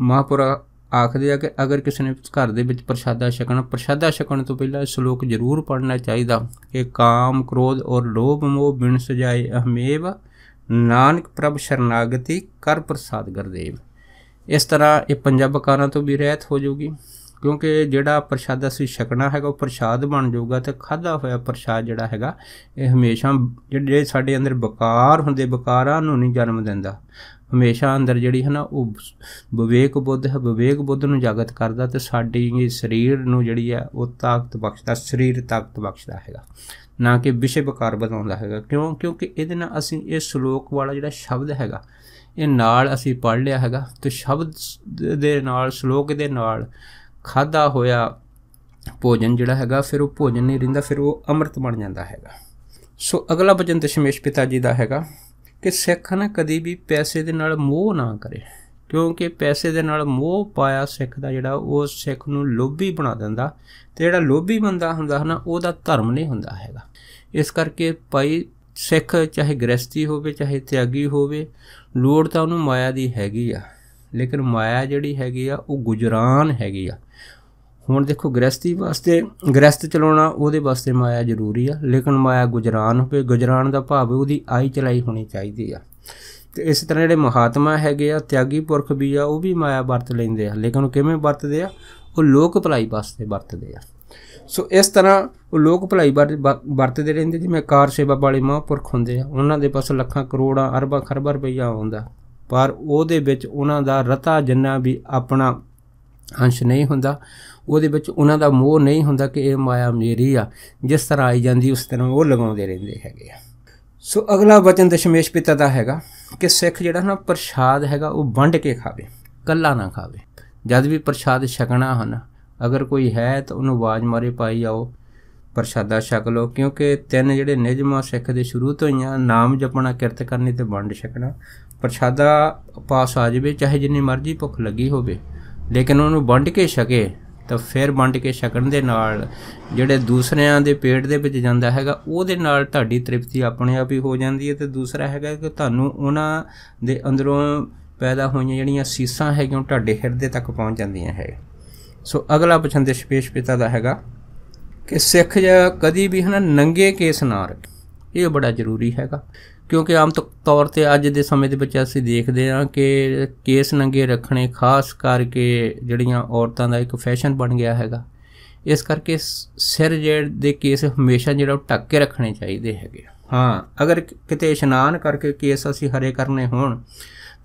ਮਹਾਪੁਰਾ ਆਖਦੇ ਆ ਕਿ ਅਗਰ ਕਿਸੇ ਨੇ ਘਰ ਦੇ ਵਿੱਚ ਪ੍ਰਸ਼ਾਦਾ ਛਕਣਾ ਪ੍ਰਸ਼ਾਦਾ ਛਕਣ ਤੋਂ ਪਹਿਲਾਂ ਸ਼ਲੋਕ ਜ਼ਰੂਰ ਪੜ੍ਹਨਾ ਚਾਹੀਦਾ ਕਿ ਕਾਮ ਕ੍ਰੋਧ ਔਰ ਲੋਭ ਮੋਹ ਬਿਨ ਸਜਾਏ ਅਹਮੇਵ ਨਾਨਕ ਪ੍ਰਭ ਸ਼ਰਨਾਗਤੀ ਕਰ ਪ੍ਰਸਾਦ ਗੁਰਦੇਵ ਇਸ ਤਰ੍ਹਾਂ ਇਹ ਪੰਜਾਬ ਕਾਰਾਂ ਤੋਂ ਵੀ ਰਹਿਤ ਹੋ ਜਾਊਗੀ ਕਿਉਂਕਿ ਜਿਹੜਾ ਪ੍ਰਸ਼ਾਦ ਅਸੀਂ ਛਕਣਾ ਹੈਗਾ ਉਹ ਪ੍ਰਸ਼ਾਦ ਬਣ ਜਾਊਗਾ ਤੇ ਖਾਦਾ ਹੋਇਆ ਪ੍ਰਸ਼ਾਦ ਜਿਹੜਾ ਹੈਗਾ ਇਹ ਹਮੇਸ਼ਾ ਜਿਹੜੇ ਸਾਡੇ ਅੰਦਰ ਬਕਾਰ ਹੁੰਦੇ ਬਕਾਰਾਂ ਨੂੰ ਨਹੀਂ ਜਨਮ ਦਿੰਦਾ ਹਮੇਸ਼ਾ ਅੰਦਰ ਜਿਹੜੀ ਹੈ ਨਾ ਉਹ ਵਿਵੇਕ ਬੁੱਧ ਹੈ ਵਿਵੇਕ ਬੁੱਧ ਨੂੰ ਜਾਗਤ ਕਰਦਾ ਤੇ ਸਾਡੀ ਸਰੀਰ ਨੂੰ ਜਿਹੜੀ ਹੈ ਉਹ ਤਾਕਤ ਬਖਸ਼ਦਾ ਸਰੀਰ ਤਾਕਤ ਬਖਸ਼ਦਾ ਹੈਗਾ ਨਾ ਕਿ ਵਿਸ਼ੇ ਵਿਕਾਰ ਬਣਾਉਂਦਾ ਹੈਗਾ ਕਿਉਂ ਕਿਉਂਕਿ ਇਹਦੇ ਨਾਲ ਅਸੀਂ ਇਹ ਸ਼ਲੋਕ ਵਾਲਾ ਜਿਹੜਾ ਸ਼ਬਦ ਹੈਗਾ ਇਹ ਨਾਲ ਅਸੀਂ ਪੜ ਲਿਆ ਹੈਗਾ ਤੇ ਸ਼ਬਦ ਦੇ ਨਾਲ ਸ਼ਲੋਕ ਦੇ ਨਾਲ ਖਾਦਾ ਹੋਇਆ ਭੋਜਨ ਜਿਹੜਾ ਹੈਗਾ ਫਿਰ ਉਹ ਭੋਜਨ ਨਹੀਂ ਰਹਿੰਦਾ ਫਿਰ ਉਹ ਅੰਮ੍ਰਿਤ ਬਣ ਜਾਂਦਾ ਹੈਗਾ ਸੋ ਅਗਲਾ ਬਚਨ ਦਸ਼ਮੇਸ਼ ਪਿਤਾ ਜੀ ਦਾ ਹੈਗਾ ਕਿ ਸਿੱਖ ਨਾ ਕਦੀ ਵੀ ਪੈਸੇ ਦੇ ਨਾਲ ਮੋਹ ਨਾ ਕਰੇ ਕਿਉਂਕਿ ਪੈਸੇ ਦੇ ਨਾਲ ਮੋਹ ਪਾਇਆ ਸਿੱਖ ਦਾ ਜਿਹੜਾ ਉਹ ਸਿੱਖ ਨੂੰ ਲੋਭੀ ਬਣਾ ਦਿੰਦਾ ਤੇ ਜਿਹੜਾ ਲੋਭੀ ਬੰਦਾ ਹੁੰਦਾ ਹਨਾ ਉਹਦਾ ਧਰਮ ਨਹੀਂ ਹੁੰਦਾ ਹੈਗਾ ਇਸ ਕਰਕੇ ਭਾਈ ਸਿੱਖ ਚਾਹੇ ਗ੍ਰਸਤੀ ਹੋਵੇ ਚਾਹੇ ਤਿਆਗੀ ਹੋਵੇ ਲੋੜ ਤਾਂ ਉਹਨੂੰ ਮਾਇਆ ਦੀ ਹੈਗੀ ਆ ਲੇਕਿਨ ਮਾਇਆ ਜਿਹੜੀ ਹੈਗੀ ਆ ਉਹ ਗੁਜਰਾਨ ਹੈਗੀ ਆ ਹੁਣ ਦੇਖੋ ਗ੍ਰਸਤੀ ਵਾਸਤੇ ਗ੍ਰਸਤ ਚਲਾਉਣਾ ਉਹਦੇ ਵਾਸਤੇ ਮਾਇਆ ਜ਼ਰੂਰੀ ਆ ਲੇਕਿਨ ਮਾਇਆ ਗੁਜਰਾਨ ਹੋਵੇ ਗੁਜਰਾਨ ਦਾ ਭਾਵ ਉਹਦੀ ਆਈ ਚਲਾਈ ਹੋਣੀ ਚਾਹੀਦੀ ਆ ਤੇ ਇਸ ਤਰ੍ਹਾਂ ਜਿਹੜੇ ਮਹਾਤਮਾ ਹੈਗੇ ਆ ਤਿਆਗੀ ਪੁਰਖ ਵੀ ਆ ਉਹ ਵੀ ਮਾਇਆ ਵਰਤ ਲੈਂਦੇ ਆ ਲੇਕਿਨ ਉਹ ਕਿਵੇਂ ਵਰਤਦੇ ਆ ਉਹ ਲੋਕ ਭਲਾਈ ਵਾਸਤੇ ਵਰਤਦੇ ਆ ਸੋ ਇਸ ਤਰ੍ਹਾਂ ਉਹ ਲੋਕ ਭਲਾਈ ਵਰਤਦੇ ਰਹਿੰਦੇ ਜਿਵੇਂ ਕਾਰ ਸੇਵਾ ਵਾਲੇ ਮਹਾਂਪੁਰਖ ਹੁੰਦੇ ਆ ਉਹਨਾਂ ਦੇ ਪਾਸ ਲੱਖਾਂ ਕਰੋੜਾਂ ਅਰਬਾਂ ਖਰਬਾਂ ਰੁਪਈਆ ਆਉਂਦਾ ਪਰ ਉਹਦੇ ਵਿੱਚ ਉਹਨਾਂ ਦਾ ਰਤਾ ਜਿੰਨਾ ਵੀ ਆਪਣਾ ਅੰਸ਼ ਨਹੀਂ ਹੁੰਦਾ ਉਹਦੇ ਵਿੱਚ ਉਹਨਾਂ ਦਾ ਮੋਹ ਨਹੀਂ ਹੁੰਦਾ ਕਿ ਇਹ ਮਾਇਆ ਮੇਰੀ ਆ ਜਿਸ ਤਰ੍ਹਾਂ ਆਈ ਜਾਂਦੀ ਉਸ ਤਰ੍ਹਾਂ ਉਹ ਲਗਾਉਂਦੇ ਰਹਿੰਦੇ ਹੈਗੇ ਆ ਸੋ ਅਗਲਾ ਵਚਨ ਦਸ਼ਮੇਸ਼ ਪਿਤਾ ਦਾ ਹੈਗਾ ਕਿ ਸਿੱਖ ਜਿਹੜਾ ਨਾ ਪ੍ਰਸ਼ਾਦ ਹੈਗਾ ਉਹ ਵੰਡ ਕੇ ਖਾਵੇ ਕੱਲਾ ਨਾ ਖਾਵੇ ਜਦ ਵੀ ਪ੍ਰਸ਼ਾਦ ਛਕਣਾ ਹਨ ਅਗਰ ਕੋਈ ਹੈ ਤਾਂ ਉਹਨੂੰ ਆਵਾਜ਼ ਮਾਰੇ ਪਾਈ ਆਓ ਪ੍ਰਸ਼ਾਦਾ ਛਕ ਲਓ ਕਿਉਂਕਿ ਤਿੰਨ ਜਿਹੜੇ ਨਿਜਮਾ ਸਿੱਖ ਦੇ ਸ਼ੁਰੂ ਤੋਂ ਹੀ ਆ ਨਾਮ ਜਪਣਾ ਕਿਰਤ ਕਰਨੀ ਤੇ ਵੰਡ ਛਕਣਾ ਪ੍ਰਸ਼ਾਦਾ ਪਾਸ ਆ ਜਵੇ ਚਾਹੇ ਜਿੰਨੀ ਮਰਜ਼ੀ ਭੁੱਖ ਲੱਗੀ ਹੋਵੇ ਲੇਕਿਨ ਉਹਨੂੰ ਵੰਡ ਕੇ ਛਕੇ ਤਾਂ ਫਿਰ ਵੰਡ ਕੇ ਛਕਣ ਦੇ ਨਾਲ ਜਿਹੜੇ ਦੂਸਰਿਆਂ ਦੇ ਪੇਟ ਦੇ ਵਿੱਚ ਜਾਂਦਾ ਹੈਗਾ ਉਹਦੇ ਨਾਲ ਤੁਹਾਡੀ ਤ੍ਰਿਪਤੀ ਆਪਣੇ ਆਪ ਹੀ ਹੋ ਜਾਂਦੀ ਹੈ ਤੇ ਦੂਸਰਾ ਹੈਗਾ ਕਿ ਤੁਹਾਨੂੰ ਉਹਨਾਂ ਦੇ ਅੰਦਰੋਂ ਪੈਦਾ ਹੋਈਆਂ ਜਿਹੜੀਆਂ ਸੀਸਾਂ ਹੈਗੀਆਂ ਤੁਹਾਡੇ ਹਿਰਦੇ ਤੱਕ ਪਹੁੰਚ ਜਾਂਦੀਆਂ ਹੈ ਸੋ ਅਗਲਾ ਪਛੰਦਿਸ਼ ਸਪੇਸ਼ ਪਿਤਾ ਦਾ ਹੈਗਾ ਕਿ ਸਿੱਖ ਜਾਂ ਕਦੀ ਵੀ ਹਨਾ ਨੰਗੇ ਕੇਸ ਨਾ ਰੱਖੇ ਇਹ ਬੜਾ ਜ਼ਰੂਰੀ ਹੈਗਾ ਕਿਉਂਕਿ ਆਮ ਤੌਰ ਤੇ ਅੱਜ ਦੇ ਸਮੇਂ ਦੇ ਵਿੱਚ ਅਸੀਂ ਦੇਖਦੇ ਹਾਂ ਕਿ ਕੇਸ ਨੰਗੇ ਰੱਖਣੇ ਖਾਸ ਕਰਕੇ ਜਿਹੜੀਆਂ ਔਰਤਾਂ ਦਾ ਇੱਕ ਫੈਸ਼ਨ ਬਣ ਗਿਆ ਹੈਗਾ ਇਸ ਕਰਕੇ ਸਿਰ ਜਿਹੜੇ ਦੇ ਕੇਸ ਹਮੇਸ਼ਾ ਜਿਹੜਾ ਉਹ ਟੱਕ ਕੇ ਰੱਖਣੇ ਚਾਹੀਦੇ ਹੈਗੇ ਹਾਂ ਅਗਰ ਕਿਤੇ ਇਸ਼ਨਾਨ ਕਰਕੇ ਕੇਸ ਅਸੀਂ ਹਰੇ ਕਰਨੇ ਹੋਣ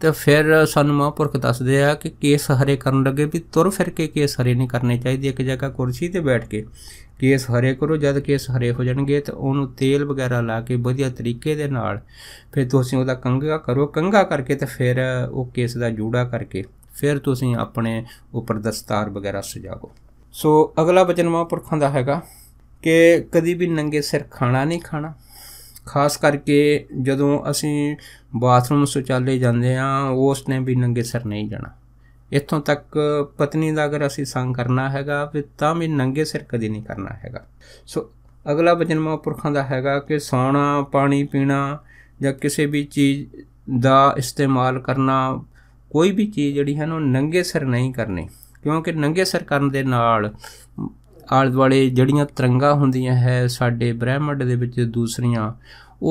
ਤੇ ਫਿਰ ਸਾਨੂੰ ਮਹਾਂਪੁਰਖ ਦੱਸਦੇ ਆ ਕਿ ਕੇਸ ਹਰੇ ਕਰਨ ਲੱਗੇ ਵੀ ਤੁਰ ਫਿਰ ਕੇ ਕੇਸ ਹਰੇ ਨਹੀਂ ਕਰਨੇ ਚਾਹੀਦੇ ਇੱਕ ਜਗ੍ਹਾ ਕੁਰਸੀ ਤੇ ਬੈਠ ਕੇ ਕੇਸ ਹਰੇ ਕਰੋ ਜਦ ਕੇਸ ਹਰੇ ਹੋ ਜਾਣਗੇ ਤਾਂ ਉਹਨੂੰ ਤੇਲ ਵਗੈਰਾ ਲਾ ਕੇ ਵਧੀਆ ਤਰੀਕੇ ਦੇ ਨਾਲ ਫਿਰ ਤੁਸੀਂ ਉਹਦਾ ਕੰਗਾ ਕਰੋ ਕੰਗਾ ਕਰਕੇ ਤੇ ਫਿਰ ਉਹ ਕੇਸ ਦਾ ਜੂੜਾ ਕਰਕੇ ਫਿਰ ਤੁਸੀਂ ਆਪਣੇ ਉੱਪਰ ਦਸਤਾਰ ਵਗੈਰਾ ਸਜਾਓ ਸੋ ਅਗਲਾ ਬਚਨ ਮਹਾਂਪੁਰਖਾਂ ਦਾ ਹੈਗਾ ਕਿ ਕਦੀ ਵੀ ਨੰਗੇ ਸਿਰ ਖਾਣਾ ਨਹੀਂ ਖਾਣਾ ਖਾਸ ਕਰਕੇ ਜਦੋਂ ਅਸੀਂ ਬਾਥਰੂਮ ਸੁਚਾਲੇ ਜਾਂਦੇ ਆ ਉਸ ਟਾਈਮ ਵੀ ਨੰਗੇ ਸਿਰ ਨਹੀਂ ਜਾਣਾ ਇੱਥੋਂ ਤੱਕ ਪਤਨੀ ਦਾ ਅਗਰ ਅਸੀਂ ਸੰਗ ਕਰਨਾ ਹੈਗਾ ਫਿਰ ਤਾਂ ਵੀ ਨੰਗੇ ਸਿਰ ਕਦੀ ਨਹੀਂ ਕਰਨਾ ਹੈਗਾ ਸੋ ਅਗਲਾ ਵਚਨ ਮਹਾਂਪੁਰਖਾਂ ਦਾ ਹੈਗਾ ਕਿ ਸੌਣਾ ਪਾਣੀ ਪੀਣਾ ਜਾਂ ਕਿਸੇ ਵੀ ਚੀਜ਼ ਦਾ ਇਸਤੇਮਾਲ ਕਰਨਾ ਕੋਈ ਵੀ ਚੀਜ਼ ਜਿਹੜੀ ਹੈ ਨਾ ਨੰਗੇ ਸਿਰ ਨਹੀਂ ਕਰਨੀ ਕਿਉਂਕਿ ਨੰਗੇ ਸਿਰ ਕਰਨ ਦੇ ਨਾਲ ਆਲ ਦੁਆਲੇ ਜਿਹੜੀਆਂ ਤਰੰਗਾ ਹੁੰਦੀਆਂ ਹੈ ਸਾਡੇ ਬ੍ਰਹਿਮੰਡ ਦੇ ਵਿੱਚ ਦੂਸਰੀਆਂ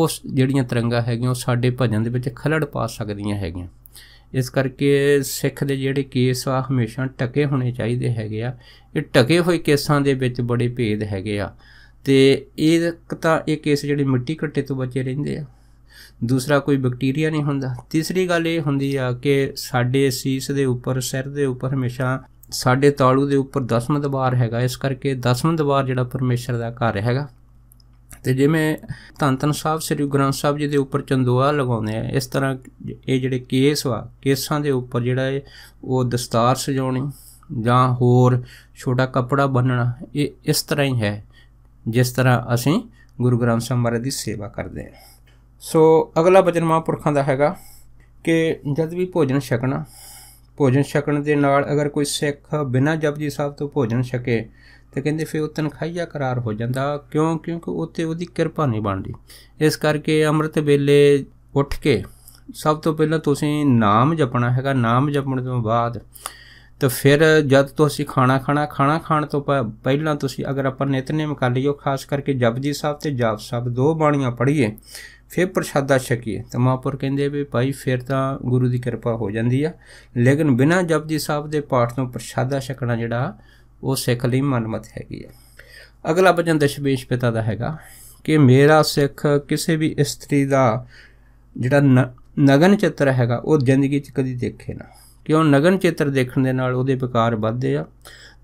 ਉਸ ਜਿਹੜੀਆਂ ਤਰੰਗਾ ਹੈਗੀਆਂ ਉਹ ਸਾਡੇ ਭਜਨ ਦੇ ਵਿੱਚ ਖਲੜ ਪਾ ਸਕਦੀਆਂ ਹੈਗੀਆਂ ਇਸ ਕਰਕੇ ਸਿੱਖ ਦੇ ਜਿਹੜੇ ਕੇਸ ਆ ਹਮੇਸ਼ਾ ਟਕੇ ਹੋਣੇ ਚਾਹੀਦੇ ਹੈਗੇ ਆ ਇਹ ਟਕੇ ਹੋਏ ਕੇਸਾਂ ਦੇ ਵਿੱਚ ਬੜੇ ਭੇਦ ਹੈਗੇ ਆ ਤੇ ਇਹ ਤਾਂ ਇਹ ਕੇਸ ਜਿਹੜੇ ਮਿੱਟੀ ਘੱਟੇ ਤੋਂ ਬਚੇ ਰਹਿੰਦੇ ਆ ਦੂਸਰਾ ਕੋਈ ਬੈਕਟੀਰੀਆ ਨਹੀਂ ਹੁੰਦਾ ਤੀਸਰੀ ਗੱਲ ਇਹ ਹੁੰਦੀ ਆ ਕਿ ਸਾਡੇ ਸੀਸ ਦੇ ਉੱਪਰ ਸਿਰ ਦੇ ਉੱਪਰ ਹਮੇਸ਼ਾ ਸਾਡੇ ਤਾਲੂ ਦੇ ਉੱਪਰ ਦਸਮ ਦਵਾਰ ਹੈਗਾ ਇਸ ਕਰਕੇ ਦਸਮ ਦਵਾਰ ਜਿਹੜਾ ਪਰਮੇਸ਼ਰ ਦਾ ਘਰ ਹੈਗਾ ਤੇ ਜਿਵੇਂ ਧੰਨ ਧੰਨ ਸਾਹਿਬ ਸ੍ਰੀ ਗੁਰੂ ਗ੍ਰੰਥ ਸਾਹਿਬ ਜੀ ਦੇ ਉੱਪਰ ਚੰਦੋਆ ਲਗਾਉਂਦੇ ਆ ਇਸ ਤਰ੍ਹਾਂ ਇਹ ਜਿਹੜੇ ਕੇਸ ਵਾ ਕੇਸਾਂ ਦੇ ਉੱਪਰ ਜਿਹੜਾ ਇਹ ਉਹ ਦਸਤਾਰ ਸਜਾਉਣੀ ਜਾਂ ਹੋਰ ਛੋਟਾ ਕੱਪੜਾ ਬੰਨਣਾ ਇਹ ਇਸ ਤਰ੍ਹਾਂ ਹੀ ਹੈ ਜਿਸ ਤਰ੍ਹਾਂ ਅਸੀਂ ਗੁਰੂ ਗ੍ਰੰਥ ਸਾਹਿਬ ਮਹਾਰਾਜ ਦੀ ਸੇਵਾ ਕਰਦੇ ਹਾਂ ਸੋ ਅਗਲਾ ਬਚਨ ਮਹਾਂਪੁਰਖਾਂ ਦਾ ਹੈਗਾ ਕਿ ਜਦ ਵੀ ਭੋਜਨ ਛਕਣਾ ਭੋਜਨ ਛਕਣ ਦੇ ਨਾਲ ਅਗਰ ਕੋਈ ਸਿੱਖ ਬਿਨਾਂ ਜਪਜੀ ਸਾਹਿਬ ਤੋਂ ਭੋਜਨ ਛਕੇ ਤੇ ਕਹਿੰਦੇ ਫਿਰ ਉਹ ਤਨਖਾਹਿਆ ਕਰਾਰ ਹੋ ਜਾਂਦਾ ਕਿਉਂ ਕਿਉਂਕਿ ਉੱਤੇ ਉਹਦੀ ਕਿਰਪਾ ਨਹੀਂ ਬਣਦੀ ਇਸ ਕਰਕੇ ਅੰਮ੍ਰਿਤ ਵੇਲੇ ਉੱਠ ਕੇ ਸਭ ਤੋਂ ਪਹਿਲਾਂ ਤੁਸੀਂ ਨਾਮ ਜਪਣਾ ਹੈਗਾ ਨਾਮ ਜਪਣ ਤੋਂ ਬਾਅਦ ਤਾਂ ਫਿਰ ਜਦ ਤੁਸੀਂ ਖਾਣਾ ਖਾਣਾ ਖਾਣਾ ਖਾਣ ਤੋਂ ਪਹਿਲਾਂ ਤੁਸੀਂ ਅਗਰ ਆਪਾਂ ਨਿਤਨੇਮ ਕਰ ਲਈਓ ਖਾਸ ਕਰਕੇ ਜਪਜੀ ਸਾਹਿਬ ਤੇ ਜਾਪ ਸਾਹਿਬ ਦੋ ਬਾਣੀਆਂ ਪੜ੍ਹੀਏ ਫਿਰ ਪ੍ਰਸ਼ਾਦਾ ਛਕੀਏ ਤਾਂ ਮਾਪੁਰ ਕਹਿੰਦੇ ਵੀ ਭਾਈ ਫਿਰ ਤਾਂ ਗੁਰੂ ਦੀ ਕਿਰਪਾ ਹੋ ਜਾਂਦੀ ਆ ਲੇਕਿਨ ਬਿਨਾ ਜਪਜੀ ਸਾਹਿਬ ਦੇ ਪਾਠ ਤੋਂ ਪ੍ਰਸ਼ਾਦਾ ਛਕਣਾ ਜਿਹੜਾ ਉਹ ਸਿੱਖ ਲਈ ਮਨਮਤ ਹੈਗੀ ਹੈ ਅਗਲਾ ਬਚਨ ਦਸ਼ਮੇਸ਼ ਪਿਤਾ ਦਾ ਹੈਗਾ ਕਿ ਮੇਰਾ ਸਿੱਖ ਕਿਸੇ ਵੀ ਇਸਤਰੀ ਦਾ ਜਿਹੜਾ ਨਗਨ ਚਿੱਤਰ ਹੈਗਾ ਉਹ ਜ਼ਿੰਦਗੀ 'ਚ ਕਦੀ ਦੇਖੇ ਨਾ ਕਿਉਂ ਨਗਨ ਚਿੱਤਰ ਦੇਖਣ ਦੇ ਨਾਲ ਉਹਦੇ ਵਿਕਾਰ ਵੱਧਦੇ ਆ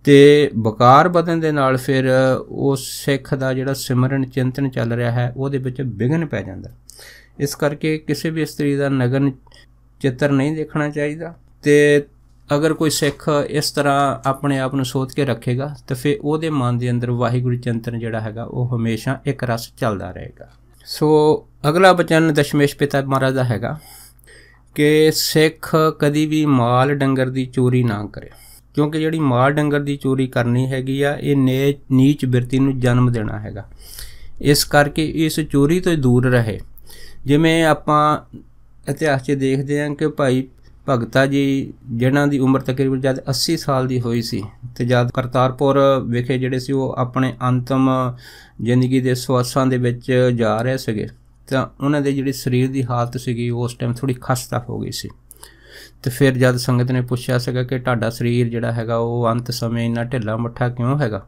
ਤੇ ਵਿਕਾਰ ਵਧਣ ਦੇ ਨਾਲ ਫਿਰ ਉਹ ਸਿੱਖ ਦਾ ਜਿਹੜਾ ਸਿਮਰਨ ਚਿੰਤਨ ਚੱਲ ਰਿਹਾ ਹੈ ਉਹਦੇ ਵਿੱਚ ਵਿਗਨ ਪੈ ਜਾਂਦਾ ਇਸ ਕਰਕੇ ਕਿਸੇ ਵੀ ਇਸਤਰੀ ਦਾ ਨਗਨ ਚਿੱਤਰ ਨਹੀਂ ਦੇਖਣਾ ਚਾਹੀਦਾ ਤੇ ਅਗਰ ਕੋਈ ਸਿੱਖ ਇਸ ਤਰ੍ਹਾਂ ਆਪਣੇ ਆਪ ਨੂੰ ਸੋਧ ਕੇ ਰੱਖੇਗਾ ਤਾਂ ਫਿਰ ਉਹਦੇ ਮਨ ਦੇ ਅੰਦਰ ਵਾਹਿਗੁਰੂ ਚੰਤਨ ਜਿਹੜਾ ਹੈਗਾ ਉਹ ਹਮੇਸ਼ਾ ਇੱਕ ਰਸ ਚੱਲਦਾ ਰਹੇਗਾ ਸੋ ਅਗਲਾ ਬਚਨ ਦਸ਼ਮੇਸ਼ ਪਿਤਾ ਮਹਾਰਾਜ ਦਾ ਹੈਗਾ ਕਿ ਸਿੱਖ ਕਦੀ ਵੀ ਮਾਲ ਡੰਗਰ ਦੀ ਚੋਰੀ ਨਾ ਕਰੇ ਕਿਉਂਕਿ ਜਿਹੜੀ ਮਾਲ ਡੰਗਰ ਦੀ ਚੋਰੀ ਕਰਨੀ ਹੈਗੀ ਆ ਇਹ ਨੀਚ ਬਿਰਤੀ ਨੂੰ ਜਨਮ ਦੇਣਾ ਹੈਗਾ ਇਸ ਕਰਕੇ ਇਸ ਚੋਰੀ ਤੋਂ ਦੂਰ ਰਹੇ ਜਿਵੇਂ ਆਪਾਂ ਇਤਿਹਾਸ 'ਚ ਦੇਖਦੇ ਹਾਂ ਕਿ ਭਾਈ ਭਗਤਾ ਜੀ ਜਿਨ੍ਹਾਂ ਦੀ ਉਮਰ ਤਕਰੀਬਨ ਜਦ 80 ਸਾਲ ਦੀ ਹੋਈ ਸੀ ਤੇ ਜਦ ਕਰਤਾਰਪੁਰ ਵਿਖੇ ਜਿਹੜੇ ਸੀ ਉਹ ਆਪਣੇ ਅੰਤਮ ਜ਼ਿੰਦਗੀ ਦੇ ਸਵਾਸਾਂ ਦੇ ਵਿੱਚ ਜਾ ਰਹੇ ਸੀਗੇ ਤਾਂ ਉਹਨਾਂ ਦੇ ਜਿਹੜੀ ਸਰੀਰ ਦੀ ਹਾਲਤ ਸੀਗੀ ਉਸ ਟਾਈਮ ਥੋੜੀ ਖਸਤਾ ਹੋ ਗਈ ਸੀ ਤੇ ਫਿਰ ਜਦ ਸੰਗਤ ਨੇ ਪੁੱਛਿਆ ਸੀਗਾ ਕਿ ਤੁਹਾਡਾ ਸਰੀਰ ਜਿਹੜਾ ਹੈਗਾ ਉਹ ਅੰਤ ਸਮੇਂ ਇੰਨਾ ਢਿੱਲਾ ਮੱਠਾ ਕਿਉਂ ਹੈਗਾ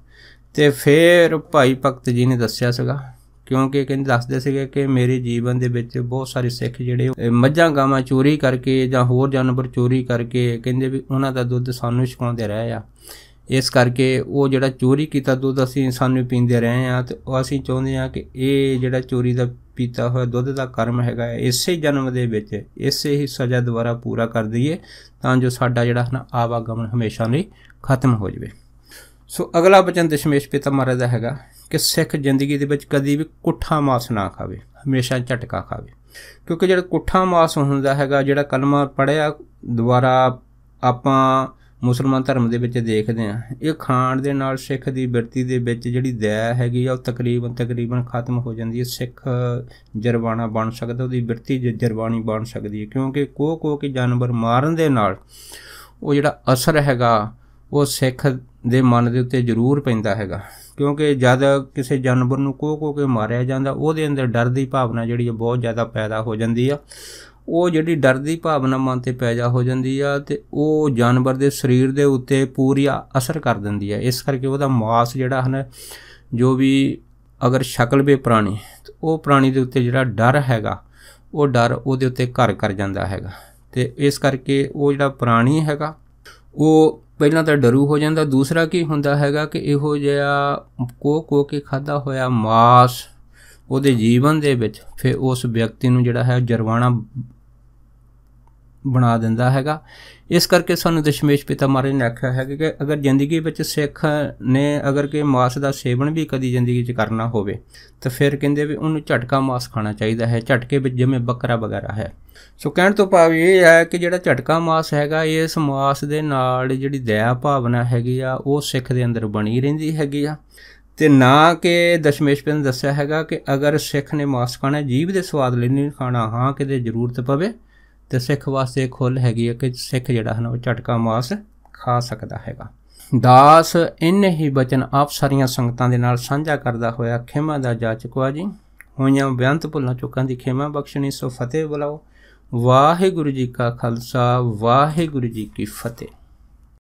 ਤੇ ਫਿਰ ਭਾਈ ਭਗਤ ਜੀ ਨੇ ਦੱਸਿਆ ਸੀਗਾ ਕਿਉਂਕਿ ਕਹਿੰਦੇ ਦੱਸਦੇ ਸੀਗੇ ਕਿ ਮੇਰੇ ਜੀਵਨ ਦੇ ਵਿੱਚ ਬਹੁਤ ਸਾਰੇ ਸਿੱਖ ਜਿਹੜੇ ਮੱਝਾਂ ਗਾਵਾਂ ਚੋਰੀ ਕਰਕੇ ਜਾਂ ਹੋਰ ਜਾਨਵਰ ਚੋਰੀ ਕਰਕੇ ਕਹਿੰਦੇ ਵੀ ਉਹਨਾਂ ਦਾ ਦੁੱਧ ਸਾਨੂੰ ਛਕਾਉਂਦੇ ਰਹੇ ਆ ਇਸ ਕਰਕੇ ਉਹ ਜਿਹੜਾ ਚੋਰੀ ਕੀਤਾ ਦੁੱਧ ਅਸੀਂ ਸਾਨੂੰ ਪੀਂਦੇ ਰਹੇ ਆ ਤੇ ਉਹ ਅਸੀਂ ਚਾਹੁੰਦੇ ਆ ਕਿ ਇਹ ਜਿਹੜਾ ਚੋਰੀ ਦਾ ਪੀਤਾ ਹੋਇਆ ਦੁੱਧ ਦਾ ਕਰਮ ਹੈਗਾ ਇਸੇ ਜਨਮ ਦੇ ਵਿੱਚ ਇਸੇ ਹੀ ਸਜ਼ਾ ਦੁਆਰਾ ਪੂਰਾ ਕਰ ਦਈਏ ਤਾਂ ਜੋ ਸਾਡਾ ਜਿਹੜਾ ਨਾ ਆਵਾਗਮਨ ਹਮੇਸ਼ਾ ਲਈ ਖਤਮ ਹੋ ਜਵੇ ਸੋ ਅਗਲਾ ਬਚਨ ਦਸ਼ਮੇਸ਼ ਪਿਤਾ ਮਹਾਰਾਜ ਦਾ ਹੈਗਾ ਕਿ ਸਿੱਖ ਜ਼ਿੰਦਗੀ ਦੇ ਵਿੱਚ ਕਦੀ ਵੀ ਕੁੱਠਾ ਮਾਸ ਨਾ ਖਾਵੇ ਹਮੇਸ਼ਾ ਝਟਕਾ ਖਾਵੇ ਕਿਉਂਕਿ ਜਿਹੜਾ ਕੁੱਠਾ ਮਾਸ ਹੁੰਦਾ ਹੈਗਾ ਜਿਹੜਾ ਕਲਮਾ ਪੜਿਆ ਦੁਬਾਰਾ ਆਪਾਂ ਮੁਸਲਮਾਨ ਧਰਮ ਦੇ ਵਿੱਚ ਦੇਖਦੇ ਆ ਇਹ ਖਾਣ ਦੇ ਨਾਲ ਸਿੱਖ ਦੀ ਬਿਰਤੀ ਦੇ ਵਿੱਚ ਜਿਹੜੀ ਦਇਆ ਹੈਗੀ ਆ ਉਹ ਤਕਰੀਬਨ ਤਕਰੀਬਨ ਖਤਮ ਹੋ ਜਾਂਦੀ ਹੈ ਸਿੱਖ ਜਰਵਾਣਾ ਬਣ ਸਕਦਾ ਉਹਦੀ ਬਿਰਤੀ ਜਰਵਾਣੀ ਬਣ ਸਕਦੀ ਹੈ ਕਿਉਂਕਿ ਕੋ ਕੋ ਕੇ ਜਾਨਵਰ ਮਾਰਨ ਦੇ ਨਾਲ ਉਹ ਜਿਹੜਾ ਅਸਰ ਹੈਗਾ ਉਹ ਸਿੱਖ ਦੇ ਮਨ ਦੇ ਉੱਤੇ ਜ਼ਰੂਰ ਪੈਂਦਾ ਹੈਗਾ ਕਿਉਂਕਿ ਜਦ ਕਿਸੇ ਜਾਨਵਰ ਨੂੰ ਕੋ ਕੋ ਕੇ ਮਾਰਿਆ ਜਾਂਦਾ ਉਹਦੇ ਅੰਦਰ ਡਰ ਦੀ ਭਾਵਨਾ ਜਿਹੜੀ ਹੈ ਬਹੁਤ ਜ਼ਿਆਦਾ ਪੈਦਾ ਹੋ ਜਾਂਦੀ ਆ ਉਹ ਜਿਹੜੀ ਡਰ ਦੀ ਭਾਵਨਾ ਮਨ ਤੇ ਪੈਦਾ ਹੋ ਜਾਂਦੀ ਆ ਤੇ ਉਹ ਜਾਨਵਰ ਦੇ ਸਰੀਰ ਦੇ ਉੱਤੇ ਪੂਰੀ ਅਸਰ ਕਰ ਦਿੰਦੀ ਆ ਇਸ ਕਰਕੇ ਉਹਦਾ ਮਾਸ ਜਿਹੜਾ ਹਨ ਜੋ ਵੀ ਅਗਰ ਸ਼ਕਲ ਵੀ ਪ੍ਰਾਣੀ ਉਹ ਪ੍ਰਾਣੀ ਦੇ ਉੱਤੇ ਜਿਹੜਾ ਡਰ ਹੈਗਾ ਉਹ ਡਰ ਉਹਦੇ ਉੱਤੇ ਘਰ ਕਰ ਜਾਂਦਾ ਹੈਗਾ ਤੇ ਇਸ ਕਰਕੇ ਉਹ ਜਿਹੜਾ ਪ੍ਰਾਣੀ ਹੈਗਾ ਉਹ ਪਹਿਲਾਂ ਤਾਂ ਡਰੂ ਹੋ ਜਾਂਦਾ ਦੂਸਰਾ ਕੀ ਹੁੰਦਾ ਹੈਗਾ ਕਿ ਇਹੋ ਜਿਹਾ ਕੋ ਕੋ ਕੇ ਖਾਦਾ ਹੋਇਆ ਮਾਸ ਉਹਦੇ ਜੀਵਨ ਦੇ ਵਿੱਚ ਫਿਰ ਉਸ ਵਿਅਕਤੀ ਨੂੰ ਜਿਹੜਾ ਹੈ ਜਰਵਾਣਾ ਬਣਾ ਦਿੰਦਾ ਹੈਗਾ ਇਸ ਕਰਕੇ ਸਾਨੂੰ ਦਸ਼ਮੇਸ਼ ਪਿਤਾ ਮਾਰੇ ਨੇ ਆਖਿਆ ਹੈ ਕਿ ਅਗਰ ਜ਼ਿੰਦਗੀ ਵਿੱਚ ਸਿੱਖ ਨੇ ਅਗਰ ਕਿ ਮਾਸ ਦਾ ਸੇਵਨ ਵੀ ਕਦੀ ਜ਼ਿੰਦਗੀ 'ਚ ਕਰਨਾ ਹੋਵੇ ਤਾਂ ਫਿਰ ਕਹਿੰਦੇ ਵੀ ਉਹਨੂੰ ਝਟਕਾ ਮਾਸ ਖਾਣਾ ਚਾਹੀਦਾ ਹੈ ਝਟਕੇ ਵਿੱਚ ਜਿਵੇਂ ਬੱਕਰਾ ਵਗੈਰਾ ਹੈ ਸੋ ਕਹਿਣ ਤੋਂ ਭਾਵ ਇਹ ਹੈ ਕਿ ਜਿਹੜਾ ਝਟਕਾ ਮਾਸ ਹੈਗਾ ਇਸ ਮਾਸ ਦੇ ਨਾਲ ਜਿਹੜੀ ਦਇਆ ਭਾਵਨਾ ਹੈਗੀ ਆ ਉਹ ਸਿੱਖ ਦੇ ਅੰਦਰ ਬਣੀ ਰਹਿੰਦੀ ਹੈਗੀ ਆ ਤੇ ਨਾ ਕਿ ਦਸ਼ਮੇਸ਼ ਪਿੰਨ ਦੱਸਿਆ ਹੈਗਾ ਕਿ ਅਗਰ ਸਿੱਖ ਨੇ ਮਾਸ ਖਾਣਾ ਜੀਵ ਦੇ ਸਵਾਦ ਲਈ ਨਹੀਂ ਖਾਣਾ ਹਾਂ ਕਿਤੇ ਜ਼ਰੂਰਤ ਪਵੇ ਤੇ ਸਿੱਖ ਵਾਸਤੇ ਖੁੱਲ ਹੈਗੀ ਹੈ ਕਿ ਸਿੱਖ ਜਿਹੜਾ ਹਨ ਉਹ ਝਟਕਾ ਮਾਸ ਖਾ ਸਕਦਾ ਹੈਗਾ ਦਾਸ ਇਨ ਹੀ ਬਚਨ ਆਪ ਸਾਰੀਆਂ ਸੰਗਤਾਂ ਦੇ ਨਾਲ ਸਾਂਝਾ ਕਰਦਾ ਹੋਇਆ ਖਿਮਾ ਦਾ ਜਾਚਕਵਾ ਜੀ ਹੋਈਆਂ ਬਿਆੰਤ ਭੁੱਲਾਂ ਚੁੱਕਾਂ ਦੀ ਖਿਮਾ ਬਖਸ਼ਣੀ ਸੋ ਫਤਿਹ ਬੁਲਾਓ ਵਾਹਿਗੁਰੂ ਜੀ ਕਾ ਖਾਲਸਾ ਵਾਹਿਗੁਰੂ ਜੀ ਕੀ ਫਤਿਹ